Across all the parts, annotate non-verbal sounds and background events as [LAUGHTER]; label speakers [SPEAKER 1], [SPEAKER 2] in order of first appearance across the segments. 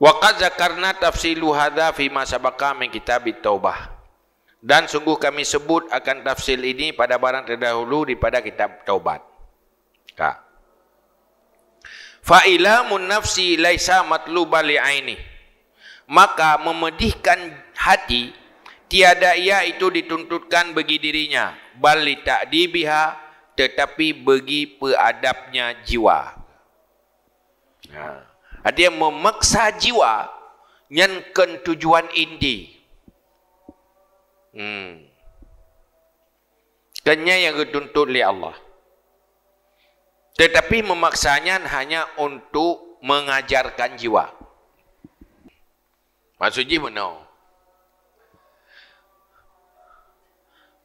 [SPEAKER 1] Wa qad zakarna tafsilu hadza fi ma sabaqa min kitab taubah. Dan sungguh kami sebut akan tafsil ini pada barang terdahulu daripada kitab taubat. Ka. Ha. Fa ila munafsi laisa matluba li aini. Maka memedihkan hati tiada ia itu dituntutkan bagi dirinya bali tak ta'dibiha tetapi bagi peadabnya jiwa. Nah. Ha dia memaksa jiwa nyankan tujuan indi. Hmm. Kenya yang dituntut oleh Allah. Tetapi memaksanya hanya untuk mengajarkan jiwa. Maksudnya mana?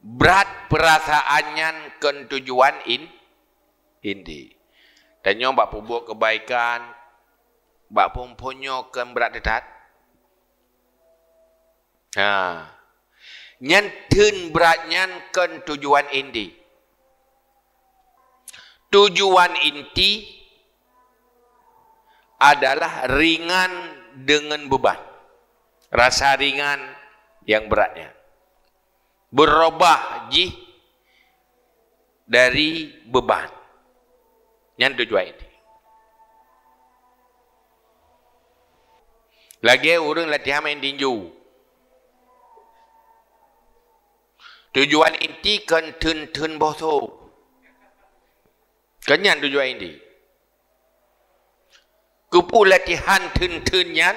[SPEAKER 1] Berat perasaannya ke tujuan ini, indi. Tanya bapak buat kebaikan, bak pun punyo kan berat dedat. Ha. Nyen tin berat nyen kan tujuan indi. Tujuan inti adalah ringan dengan beban. Rasa ringan yang beratnya. Berubah jih dari beban. Yang tujuan ini. Lagi orang latihan main tinju. Tujuan inti kan ten-ten boso. Kenyan tujuan inti. Kupu latihan ten-tennya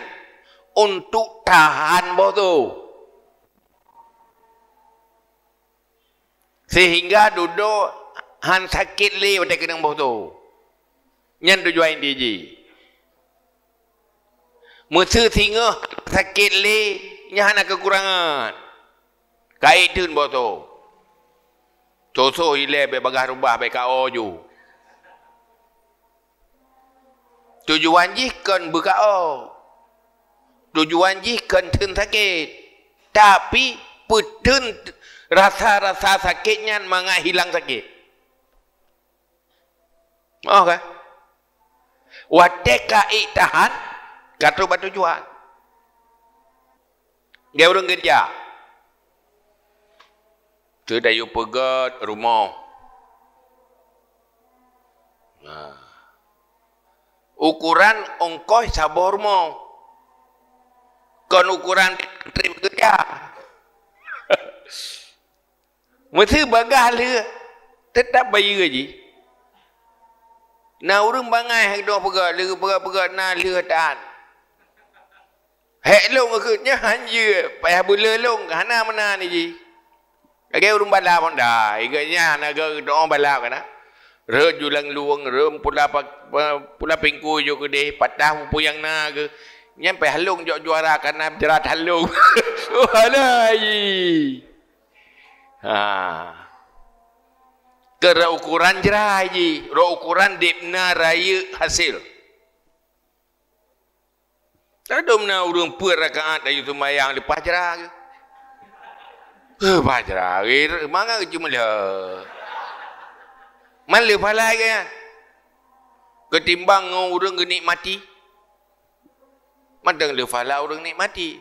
[SPEAKER 1] untuk tahan boso. Sehingga duduk han sakit leh pada kena boso. Nyan tujuan inti je. Mesti tinggal sakit le, nyah nak kekurangan. Kait dun bawa tu. Cosok hilang baik bagah rumah baik kau ju. Tujuan jihkan berkau. Tujuan jihkan tun sakit. Tapi putun rasa-rasa sakitnya mangah hilang sakit. Oh kan? Wadah kait tahan, Gatuh batu juan. Dia urung kerja. Tu dah yu pegat rumah. Nah. Ha. Ukuran ongkoh sabar rumah. Kan ukuran trip kerja. [LAUGHS] Mesti bagah le. Tetap bayi gaji. Na urung bangai hak pegat, le pegat-pegat na le tahan. Hek long aku nya hanje paya bula long hana mana ni ji. Age urum bala pon da. Iga nya hana ge do bala kana. Re julang luang re pula pula pingku jo ke deh patah pu yang na ke. Nya pe halung jo juara kana jerat halung. [LAUGHS] oh ala ji. Ha. Kera ukuran jerai ji. Ro ukuran dipna raya hasil. Sadu mana urung puer rakaat ayu tu mayang di pajra. Eh pajra, mana cuma dia. Malu falai ya? ke? Ketimbang urung genik mati. Madang dia falai urung genik mati.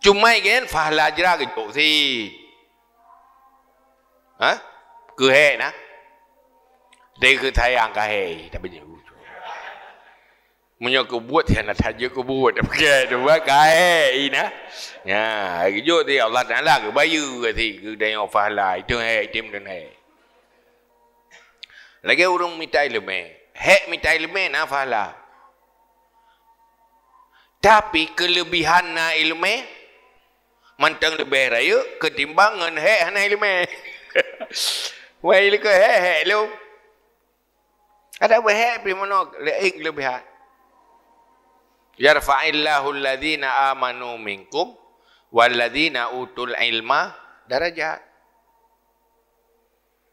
[SPEAKER 1] Cuma kan fahla ya, jera ke tok si. Ha? Ke hai nah. Dia ke sayang ke hai. Tak boleh. Munya aku buat yang nak saja aku buat. Okey, ha? ya, tu buat kae ina. Ya, gitu dia Allah Taala ke bayu ke si ke dai ofala itu hai tim den hai. Lagi urung mitai leme. Hek mitai leme na fala. Tapi kelebihan na ilme mantang lebih raya ketimbang ngan hek na ilme. [LAUGHS] Wei leke hek hek lu. Ada we hek pi mono lek lebihan yarfa'illahu alladhina amanu minkum walladhina utul ilma darajat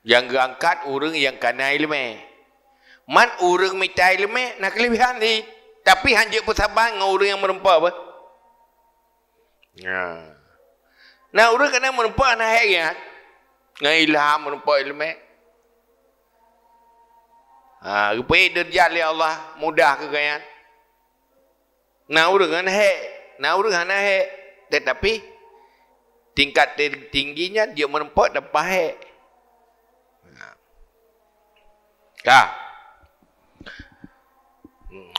[SPEAKER 1] yang angkat orang yang kena ilmu man orang minta ilmu nak lebih handi tapi hanya bersabar dengan orang yang merempa apa ya nah orang kena merempa nak hayat dengan ilham merempa ilmu ha rupanya derjat Allah mudah ke kan nak urangan he, nak urangan he. Tetapi tingkat tingginya dia dan depan he. Ya. Ha. Ha.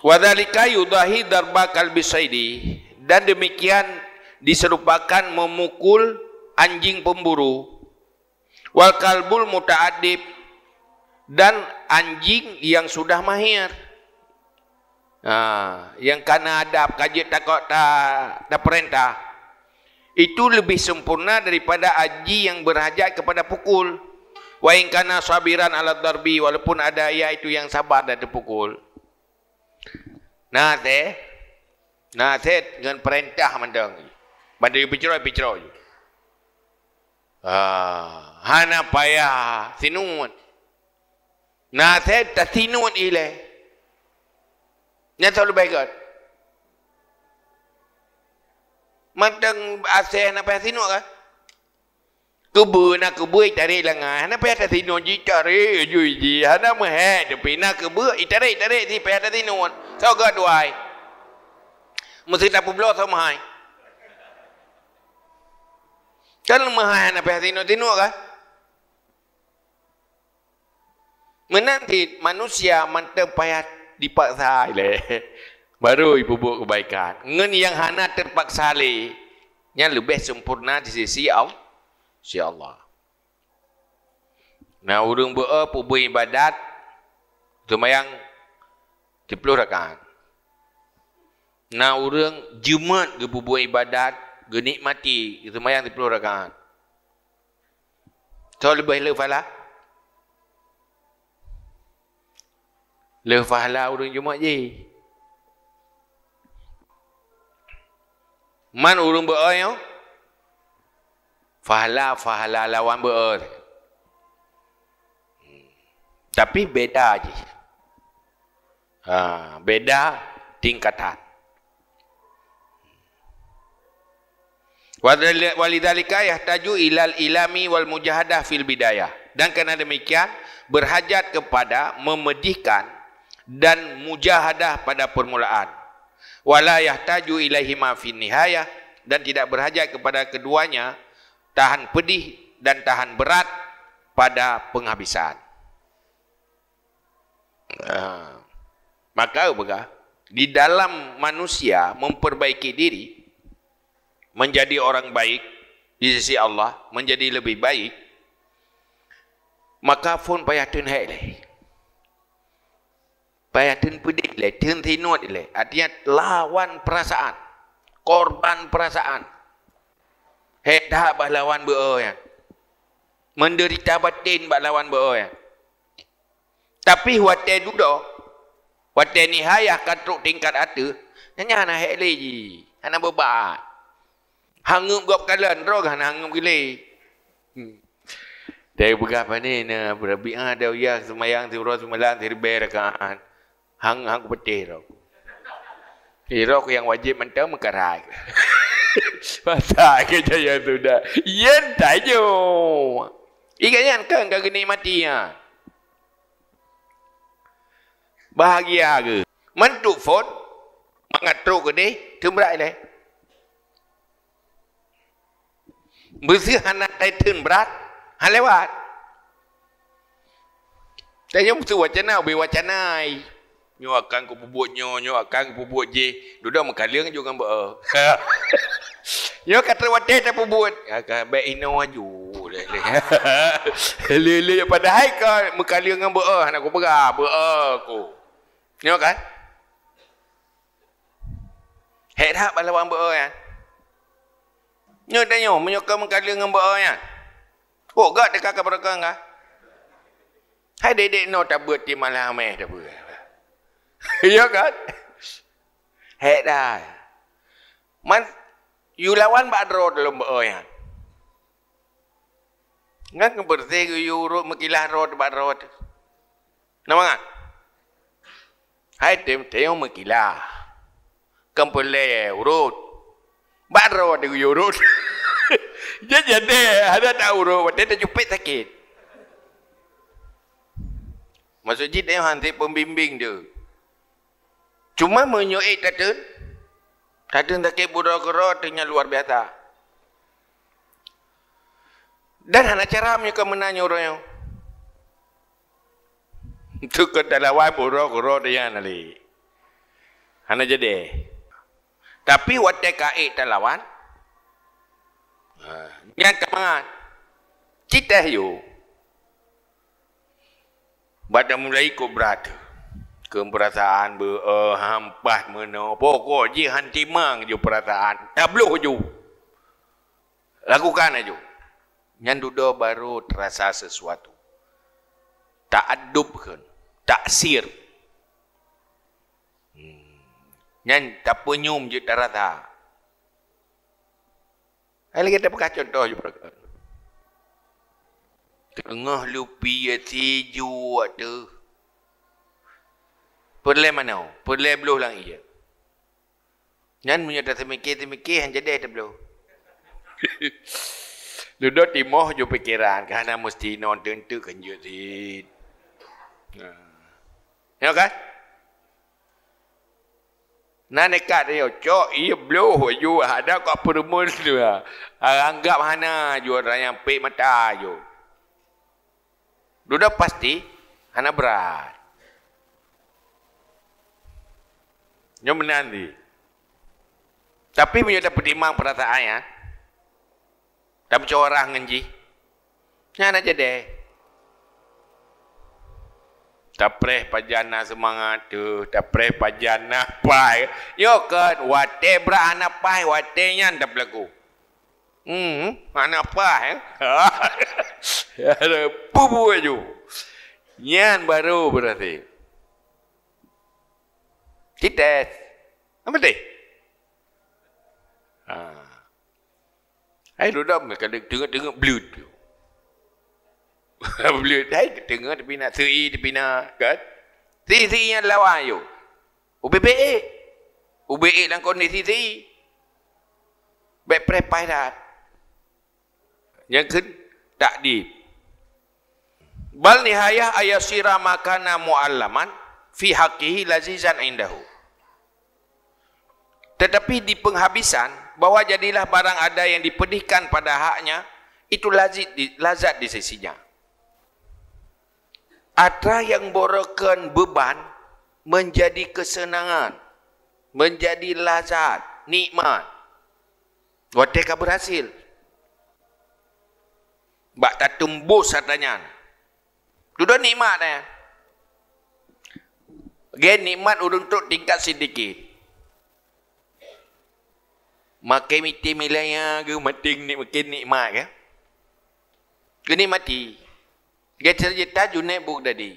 [SPEAKER 1] Wadalika yudahi darba kalbi saidi dan demikian diserupakan memukul anjing pemburu wal kalbul mutaadib dan anjing yang sudah mahir. Ha, yang kena adab kajit takut tak tak perintah itu lebih sempurna daripada haji yang berhajat kepada pukul wa in sabiran ala darbi walaupun ada ayat itu yang sabar dan terpukul nah teh, nah teh dengan perintah mandang bandar bicara bicara ha hana payah sinun nah teh tak tasinun ilai dia tahu lebih kan? Matang asyik nak payah sinuk kan? Kubu nak kubu tarik langah. Nak payah tak sinuk je tarik je je. Hanya mahat tapi nak kubu tarik tarik si payah tak sinuk. So kau duai. Mesti tak pulak sama hai. Kalau mahal nak payah sinuk-sinuk kan? Menanti manusia mantap payah dipaksa le. Baru ibu buat kebaikan. Ngen yang hana terpaksa le. Nya lebih sempurna di sisi Allah. Si Allah. Nah, urung bua pubu ibadat tu mayang tiplu rakan. Nah, urung jumat ke pubu ibadat genik mati itu mayang tiplu rakan. So lebih lebih lah. Lepas lah urung Jumat je. Man urung ber'er yang? Fahla, fahla lawan ber'er. Hmm. Tapi beda je. Ha, beda tingkatan. Hmm. Walidhalika yahtaju ilal ilami wal mujahadah fil bidayah. Dan kerana demikian, berhajat kepada memedihkan dan mujahadah pada permulaan. Wala yahtaju ilaihi ma fi nihayah dan tidak berhajat kepada keduanya tahan pedih dan tahan berat pada penghabisan. Uh, maka apa? Di dalam manusia memperbaiki diri menjadi orang baik di sisi Allah, menjadi lebih baik maka pun payah tun bayatin pedih le, dan nuat le. Artinya lawan perasaan, korban perasaan. Hei dah lawan bo ya. Menderita batin bak lawan bo ya. Tapi wate dudo, wate ni kat ruk tingkat atu, Nanya ana hek le ji, ana bebat. Hangup gop kalan drog ana hangup gile. Hmm. Dari berapa ni, na, berapa ada ah, uya semayang, semayang, semayang, semayang, hang hang betih roh. Piro ku yang wajib mentau mengkerai. Masa kerja yang sudah. Yen tayo. Ikan yang kan kau kena mati ya. Bahagia ke. Mentu fon. Mengatru ke ni. Tumrak ni. Bersi anak kaitan berat. Halewat. Tanya mesti wacana. Bih wacana nyo akan ku bubuh nyo nyo akan ku bubuh je duduk mekaleng juga gambo nyo kata wate ta bubuh akan ya, baik ino aju le le [LAUGHS] le le pada hai ka mekaleng gambo oh, anak ku pera bera oh, ku nyo kan hek dah bala wang bera oh, ya nyo tanyo nyo ka mekaleng gambo ya oh gak dekat ka berkang ah hai dedek no tabut di malam eh buat. [LAUGHS] ya kan? Hei dah. Man, you lawan badro dalam bawahnya. Ngan kembali ke you mekilah rod badro. Nama ngan? Hai tem tem mekilah. Kembali urut. Badro dengu urut. [LAUGHS] Dia jadi ada tak urut, dia tak cepat sakit. Maksudnya dia hantar pembimbing dia. Cuma menyuai kata, kata tak kira gerak luar biasa. Dan anak cara mereka menanya orang yang itu ke dalam wai buruk dia nali. anak jadi. Tapi waktu kai terlawan, yang ha, kemangan. Cita yo. Bada mulai ku berada keberataan berhampas uh, mana pokok je hantimang je perataan tabluh je lakukan aja yang duduk baru terasa sesuatu tak adub kan tak sir hmm. yang tak penyum je tak rasa Hari kita pakai contoh je perkara. Tengah lupi ya tiju atuh. Perlai mana? Perlai beluh lagi je. Yang punya tak semikir-semikir, yang jadi tak beluh. [LAUGHS] Duduk timoh je fikiran. Kerana mesti non tentu kenjut si. Ya ha. yeah. kan? Nah nekat dia, cok ia beluh je. Ada kau perumus tu lah. Anggap mana je orang yang pek mata je. Duduk pasti, anak berat. Dia menanti. Tapi punya dapat imam perasaan, ayah. Tapi cowok ngenji, ngeji. Nyana aja deh. Tapreh pajana semangat tu. Tapreh pajana pai. Yo kan. Wate bra anak pai. Wate nyan dap lagu. Hmm. Anak pai. Eh. [LAUGHS] Ada pupu aja. Nyan baru berarti. Kita Apa dia? Ha. Ah, Saya duduk kadang tengok-tengok blue tu. [LAUGHS] blue tu. Saya tengok tapi nak seri, tapi nak kan. Seri-seri yang lawan tu. UBBA. UBE, dalam kondisi seri. Back prepare dah. Yang kan tak di. Bal nihayah ayah sirah makana mu'allaman fi haqqihi lazizan indahu tetapi di penghabisan bahwa jadilah barang ada yang dipedihkan pada haknya itu lazat di, lazat di sisinya ada yang borokan beban menjadi kesenangan menjadi lazat nikmat Wadeka berhasil. Bak tak tembus katanya. Duduk nikmat eh. Gen nikmat untuk tingkat sidiki. Makin mati milanya, ke mati ni makin nikmat ke? Ya. Kini mati. Kita saja tak junaib buk tadi.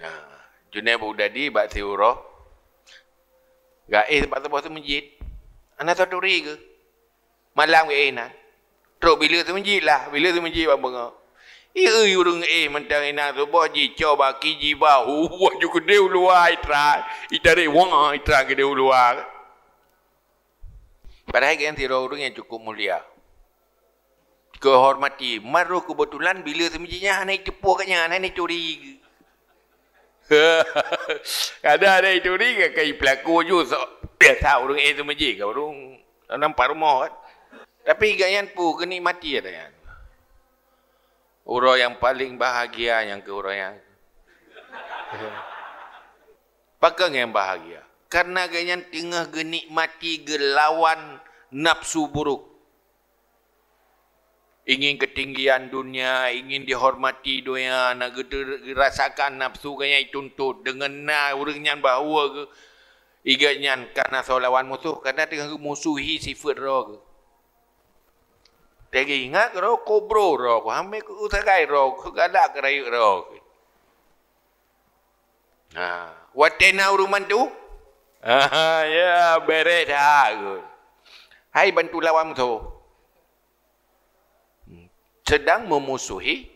[SPEAKER 1] Nah, junaib buk tadi bak tiuro. Gaib sebab eh, sebab tu menjit. Anak satu ri ke? Malam ke eh nak? Teruk bila tu menjit lah. Bila tu menjit bapak-bapak. Ia yurung eh mentang ina tu bo ji cho ba ki ji ba hu [LAUGHS] ju ku de tra i ta re wa ai tra ke de ulu ai pada hari ganti yang cukup mulia kehormati maru kebetulan bila semijinya hanai cepuh kan, nyang hanai curi [LAUGHS] ada ada curi ke kai pelaku ju so biasa urung eh semiji ke kan urung nampak rumah kan. tapi gayan pu mati ada yang Orang yang paling bahagia yang ke orang yang Pakai yang bahagia. Karena gaya tengah genikmati gelawan nafsu buruk. Ingin ketinggian dunia, ingin dihormati dunia, nak rasakan nafsu gaya dituntut dengan na orang yang bahawa ke. Iga nyan karena solawan musuh, karena tengah musuhi sifat roh Tengi ingat roh kobro roh. Hame ku utakai roh. Ku gadak kerayuk roh. Nah, watena uruman tu? Ah, ya, beret aku. Hai bantu lawan tu. Sedang memusuhi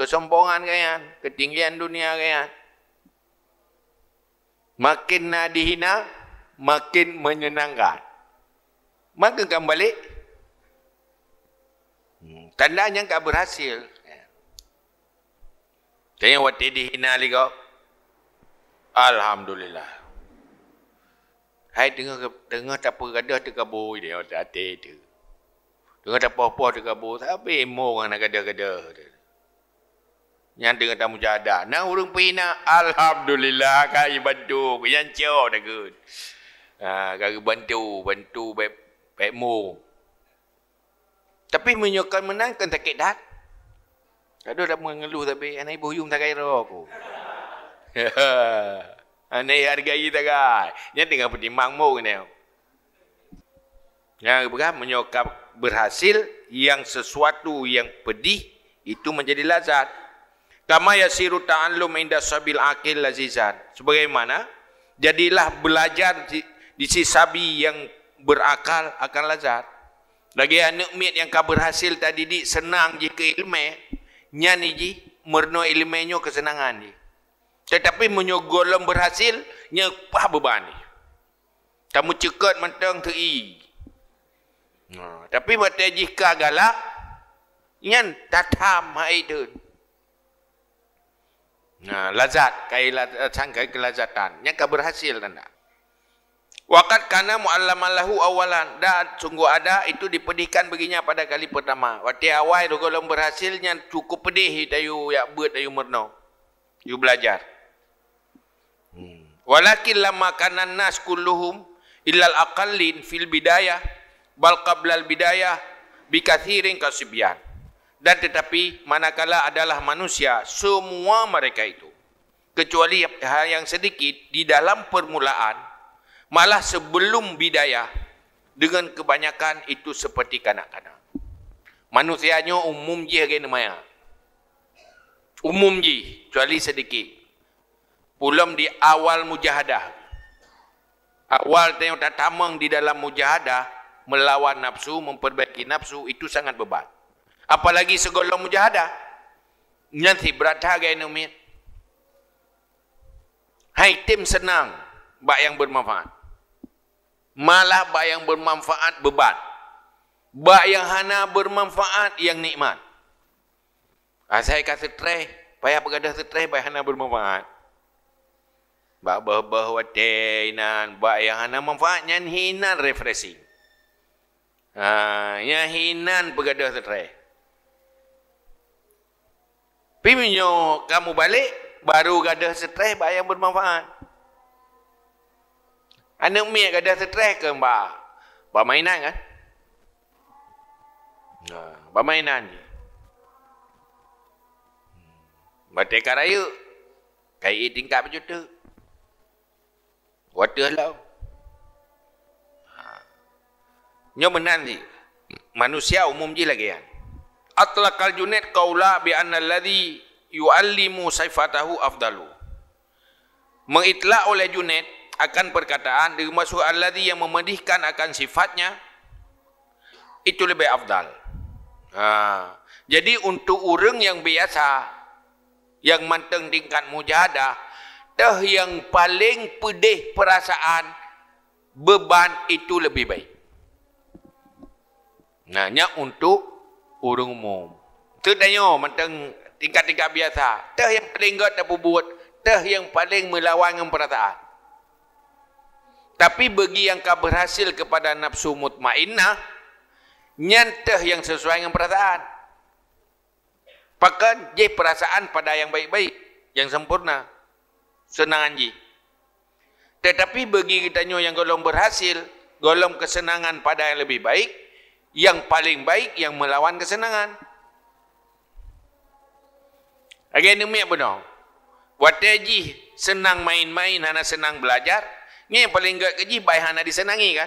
[SPEAKER 1] kesombongan kaya, ketinggian dunia kaya. Makin nadihina, makin menyenangkan. Maka kembali Tandanya tak berhasil. Tanya hina lagi kau. Alhamdulillah. Hai tengah tengah tak apa kada terkabu dia tak ada itu. Dengar tak apa-apa terkabu tapi mo orang nak kada-kada. Yang tengah tamu jada. Nah urung pina alhamdulillah kai bantu yang cio dah gud. Ah bantu bantu baik baik mo. Tapi menyokan menang kan tak kira dah. Kadu dah mengeluh tapi anak ibu yung tak kira aku. [LAUGHS] Anak harga ini tak Nanti Ini tinggal pertimbang mau Yang berapa menyokap berhasil yang sesuatu yang pedih itu menjadi lazat. Kama yasiru ta'allum indah sabil akil lazizan. Sebagaimana? Jadilah belajar di, di si sabi yang berakal akan lazat. Lagi anak mit yang kau berhasil tadi di senang je ke ilmu. Nyanyi je, merno ilmu ilmenyo kesenangan je. Tetapi menyogolong berhasil, nya apa beban ni? Kamu cekat mentang tu i. Nah, ha, tapi buat jika galak, nyan tatam hai tu. Nah, ha, lazat, kai lazat, sangkai kelazatan. Nyan kau berhasil tak nak? Wakat kana mu'allaman lahu awalan. Dan sungguh ada itu dipedihkan baginya pada kali pertama. Waktu awal itu kalau berhasilnya cukup pedih. Kita yu ya buat yu merno. Yu belajar. Hmm. Walakin lama kana nas kulluhum illal aqallin fil bidayah. Bal qablal bidayah. Bikathirin kasibian. Dan tetapi manakala adalah manusia. Semua mereka itu. Kecuali hal yang sedikit di dalam permulaan malah sebelum bidayah dengan kebanyakan itu seperti kanak-kanak manusianya umum je hari maya umum je kecuali sedikit pulang di awal mujahadah awal tengok tak tamang di dalam mujahadah melawan nafsu, memperbaiki nafsu itu sangat beban apalagi segolong mujahadah nanti berat hari ini umir hai tim senang bak yang bermanfaat malah bak yang bermanfaat beban. Bak yang hana bermanfaat yang nikmat. Ah saya kata stres, payah pegadah stres bak hana bermanfaat. Bak bah-bah watainan, bak yang hana manfaatnya hina refreshing. Ah, yang hinan pegadah stres. Pimnyo kamu balik baru gadah stres bak yang bermanfaat. Anak mi kada stres ke mbak? Ba mainan kan? Ha, ba mainan ni. Merdeka hmm. Raya. Kai eh tingkat berjuta. Water law. Ha. Nyo menan ni. Manusia umum je lagi kan. Atlaqal junet qaula bi anna alladhi yuallimu sifatahu afdalu. Mengitlak oleh Junet akan perkataan dimasuk alladhi yang memedihkan akan sifatnya itu lebih afdal ha. jadi untuk orang yang biasa yang manteng tingkat mujahadah dah yang paling pedih perasaan beban itu lebih baik Nanya untuk orang umum tu tanya manteng tingkat-tingkat biasa dah yang paling gak tak buat dah yang paling melawan dengan perasaan tapi bagi yang kau berhasil kepada nafsu mutmainah nyantah yang sesuai dengan perasaan. Pakai je perasaan pada yang baik-baik, yang sempurna. Senangan je. Tetapi bagi kita nyo yang golong berhasil, golong kesenangan pada yang lebih baik, yang paling baik yang melawan kesenangan. Lagi ni apa dong? Wateji senang main-main, hana senang belajar. Ini yang paling gerak keji, baik hana disenangi kan?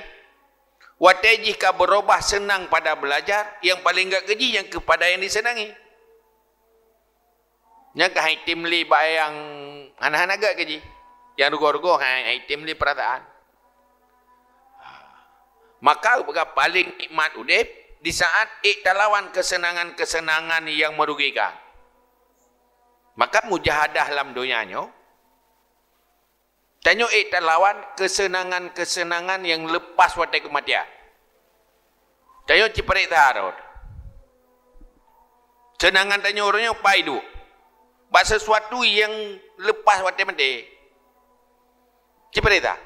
[SPEAKER 1] Watajih ka berubah senang pada belajar, yang paling gerak keji yang kepada yang disenangi. Yang ke haitim li baik yang hana-hana gerak keji. Yang rugo-rugo haitim li perataan. Maka apakah paling nikmat udep di saat ikta lawan kesenangan-kesenangan yang merugikan. Maka mujahadah dalam dunianya, Tanya eh tak lawan kesenangan-kesenangan yang lepas watak kematian. Tanya ciparik tak Senangan tanya orangnya apa itu? Buat sesuatu yang lepas watak mati. Ciparik tak?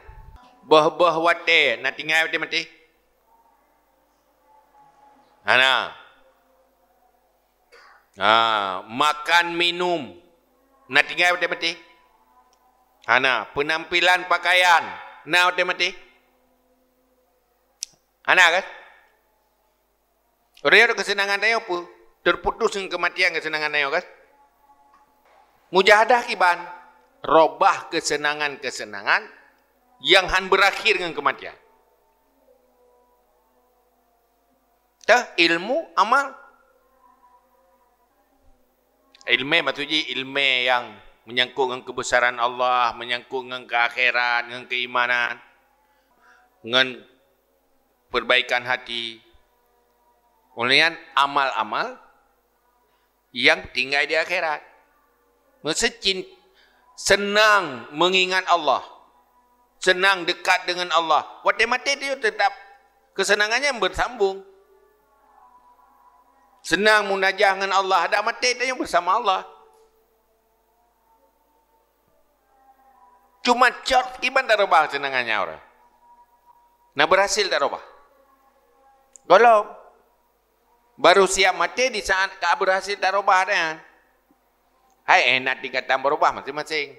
[SPEAKER 1] Bah-bah watak nak tinggal watak mati. Ana. Ha, ha, makan minum nak tinggal watak mati. mati. Ana, ha, penampilan pakaian. Now dia mati. Ana ha, kan? Raya ada kesenangan dia apa? Terputus dengan kematian kesenangan dia kan? Mujahadah kiban. Robah kesenangan-kesenangan yang han berakhir dengan kematian. Tah ilmu amal ilmu maksudnya ilmu yang menyangkut dengan kebesaran Allah, menyangkut dengan keakhiran, dengan keimanan, dengan perbaikan hati. Kemudian amal-amal yang tinggal di akhirat. Mesecin senang mengingat Allah. Senang dekat dengan Allah. Waktu mati dia tetap kesenangannya bersambung. Senang munajah dengan Allah. Ada mati dia bersama Allah. Cuma cor iman tak rubah senangannya orang. Nak berhasil tak rubah. Kalau baru siap mati di saat tak berhasil tak rubah dah. Hai enak eh, dikatakan berubah masing-masing.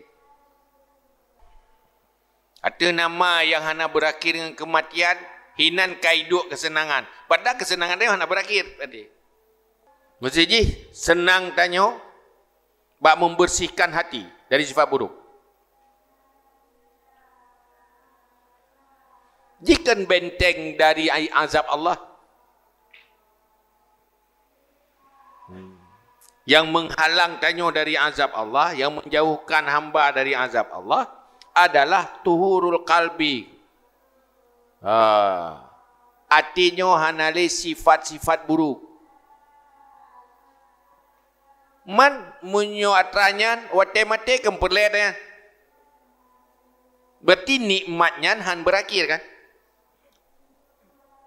[SPEAKER 1] Ada nama yang hana berakhir dengan kematian, hinan kaiduk kesenangan. Padahal kesenangan dia hana berakhir tadi. Mesti senang tanya, bak membersihkan hati dari sifat buruk. jikan benteng dari azab Allah yang menghalang menghalangkannya dari azab Allah yang menjauhkan hamba dari azab Allah adalah tuhurul kalbi ha. artinya hanali sifat-sifat buruk man munyo atranya watemate kempelernya berarti nikmatnya han berakhir kan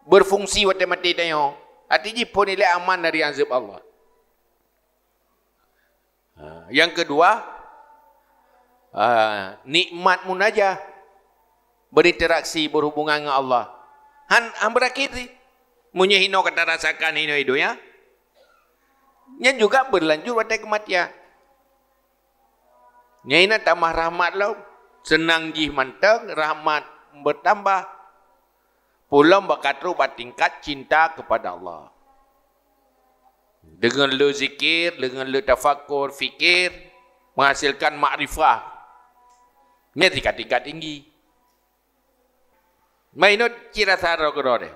[SPEAKER 1] berfungsi mati-mati tanya. Hati ji pun ilai aman dari azab Allah. Ha, yang kedua, ha, nikmat munaja berinteraksi berhubungan dengan Allah. Han han berakhir hino kata rasakan hino itu ya. Nya juga berlanjut pada kematian. Nya ina tambah rahmat lo lah. Senang jih manteng, rahmat bertambah pulang berkatru tingkat cinta kepada Allah. Dengan lu zikir, dengan lu tafakur, fikir, menghasilkan makrifah. Ini tingkat-tingkat tinggi. Mainut kira taro kerode.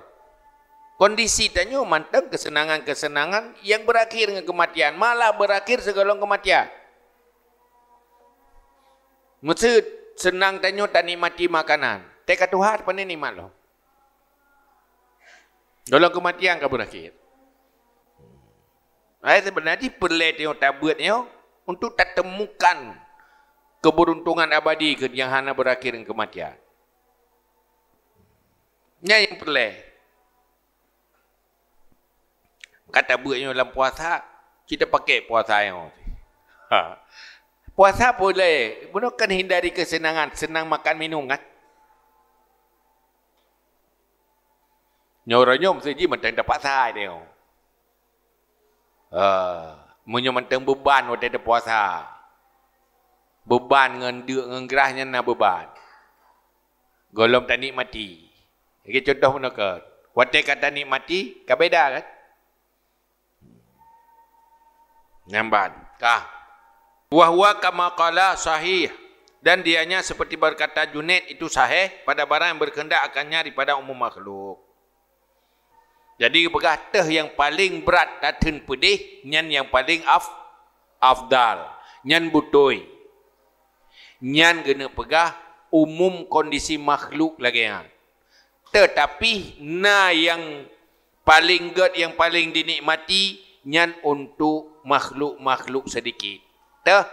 [SPEAKER 1] Kondisi tanya mantap kesenangan-kesenangan yang berakhir dengan kematian. Malah berakhir segolong kematian. Maksud senang tanya tak nikmati makanan. Teka Tuhan apa ni nikmat dalam kematian kamu akhir. Hmm. Eh, sebenarnya perlet yang tabut ni oh. untuk tak temukan keberuntungan abadi ke yang hana berakhir dengan kematian. Nya yang perlet. Kata buatnya dalam puasa, kita pakai puasa yang ha. Puasa boleh. Bukan hindari kesenangan. Senang makan minum kan? nhồi rồi nhôm suy dapat mình trần tập phá sai đều ờ mà nhôm mình trần bù ban và trần tập phá sa bù na beban ban gọi mati cái contoh mana nó cờ quan tế cả ta nịt mati cả bê đa cái nam ban ka kama qala sahih dan dianya seperti berkata Junaid itu sahih pada barang yang berkehendak akannya daripada umum makhluk. Jadi bergatah yang paling berat datang pedih, nyan yang paling af, afdal. Nyan butoi. Nyan kena pegah umum kondisi makhluk lagi. Tetapi na yang paling god yang paling dinikmati, nyan untuk makhluk-makhluk sedikit. Teh,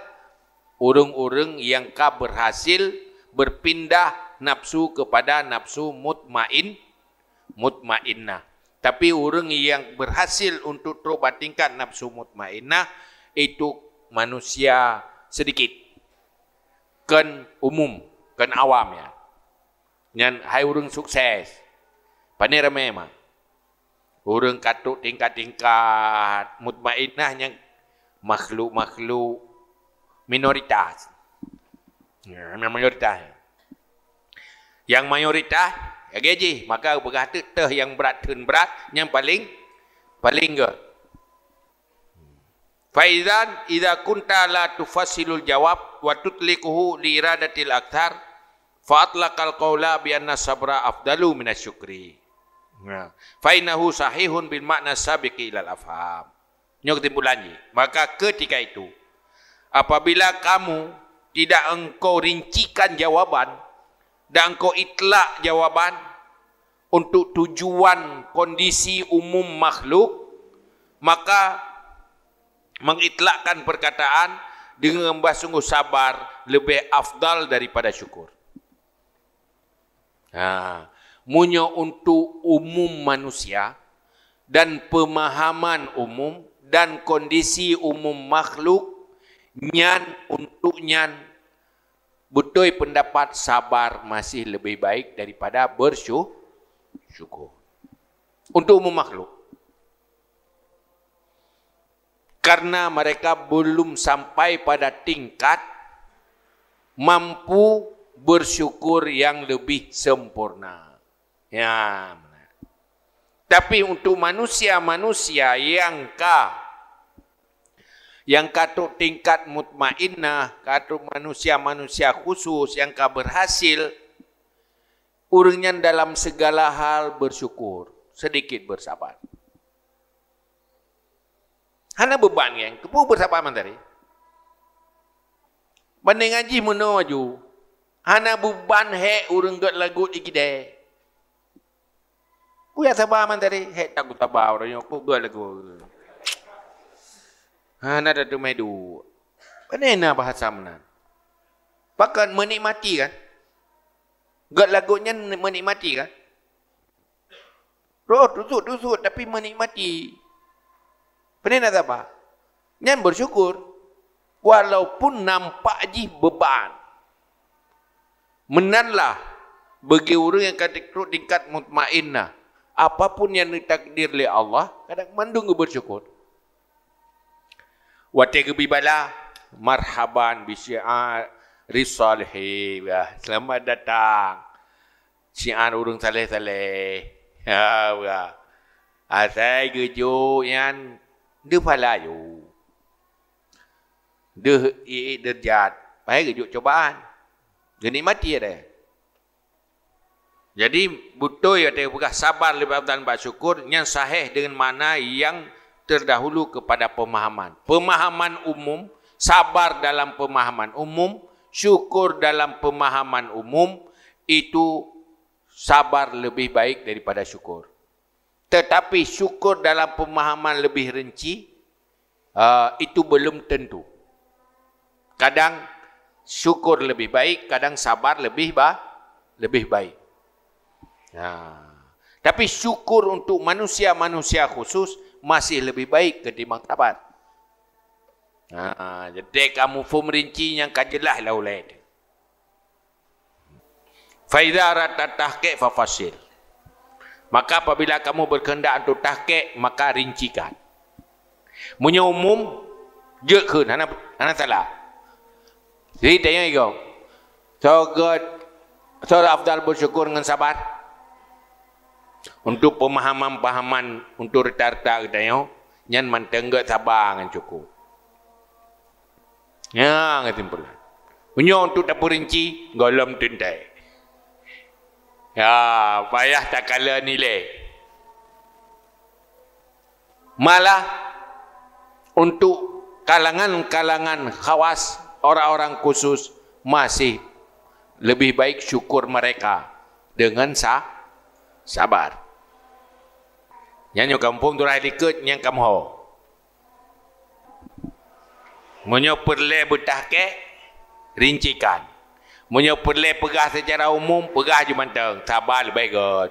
[SPEAKER 1] urung urung yang ka berhasil berpindah nafsu kepada nafsu mutmain, mutmainnah. Tapi orang yang berhasil untuk terobatinkan nafsu mutmainah itu manusia sedikit. Kan umum, kan awam ya. Yang hai orang sukses. Panir memang. Orang katuk tingkat-tingkat mutmainah yang makhluk-makhluk minoritas. Ya, minoritas. Ya. Yang mayoritas gaji maka berkata teh yang berat tun berat yang paling paling ke faizan idza kunta la tufasilul jawab wa tutliquhu li iradatil akthar fa atlaqal qawla bi anna sabra afdalu min asyukri ya. fainahu sahihun bil makna sabiqi ilal afham nyok kesimpulan maka ketika itu apabila kamu tidak engkau rincikan jawaban dan kau itlak jawaban untuk tujuan kondisi umum makhluk maka mengitlakkan perkataan dengan membah sungguh sabar lebih afdal daripada syukur ha munyo untuk umum manusia dan pemahaman umum dan kondisi umum makhluk nyan untuk nyan Betul pendapat sabar masih lebih baik daripada bersyukur. Untuk umum makhluk. Karena mereka belum sampai pada tingkat mampu bersyukur yang lebih sempurna. Ya. Tapi untuk manusia-manusia yang kah yang kata tingkat mutmainnah, kata manusia-manusia khusus yang kau berhasil, urungnya dalam segala hal bersyukur, sedikit bersabar. Hana beban kan? yang kau bersabar mandari. Banding ngaji mun maju. Hana beban he urung geut lagu ikide. Kau ya sabar mandari, he tak ku sabar urang ku geut lagu. Ha nak ada medu. Penena bahasa mana? Pakat menikmati kan? Gak lagunya menikmati kan? Roh tusuk tusuk tapi menikmati. Penena apa? Yang bersyukur walaupun nampak je beban. Menanlah bagi orang yang kata kru tingkat mutmainnah. Apapun yang ditakdir oleh Allah, kadang mandung bersyukur wa tagbi bala marhaban bi syiar selamat datang syiar urung saleh saleh ha ya, wa asai ah, gejo yan de pala yo de i de jat pai gejo cobaan geni mati ada ya jadi butuh ya tegak sabar lebih dan bersyukur yang sahih dengan mana yang terdahulu kepada pemahaman. Pemahaman umum, sabar dalam pemahaman umum, syukur dalam pemahaman umum, itu sabar lebih baik daripada syukur. Tetapi syukur dalam pemahaman lebih rinci, uh, itu belum tentu. Kadang syukur lebih baik, kadang sabar lebih bah, lebih baik. Nah. Ha. Tapi syukur untuk manusia-manusia khusus, masih lebih baik ke tabat. Ha, ha jadi kamu fu rinci yang kajelah la ulaid. Fa idza ratat tahqiq fa fasil. Maka apabila kamu berkehendak untuk tahqiq maka rincikan. Munya umum je kun ana ana salah. Jadi tanya ego. So good. So bersyukur dengan sabar. Untuk pemahaman-pahaman untuk retarta kita yo, oh, nyan mantengga sabang yang cukup. Ya, ngerti pula. Punya untuk tak perinci, golom tuntai. Ya, payah tak kala nilai. Malah untuk kalangan-kalangan khawas orang-orang khusus masih lebih baik syukur mereka dengan sah sabar. Nyanyo kampung tu rai likut nyang kam ho. Munyo perle betah ke rincikan. Munyo perle pegah secara umum pegah ju manteng sabar lebih god.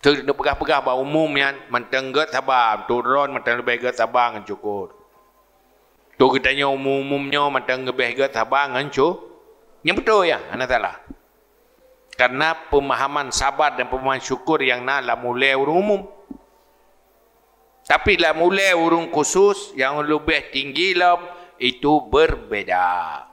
[SPEAKER 1] Tu nak pegah-pegah ba umum yang manteng god sabar turun manteng lebih god sabar ngan cukur. Tu kita nyo umum-umumnya manteng lebih god sabar ngan cu. Yang betul ya, anak salah. Karena pemahaman sabar dan pemahaman syukur yang nak lah mula orang umum. Tapi lah mulai orang khusus yang lebih tinggi lah itu berbeda. Berbeda.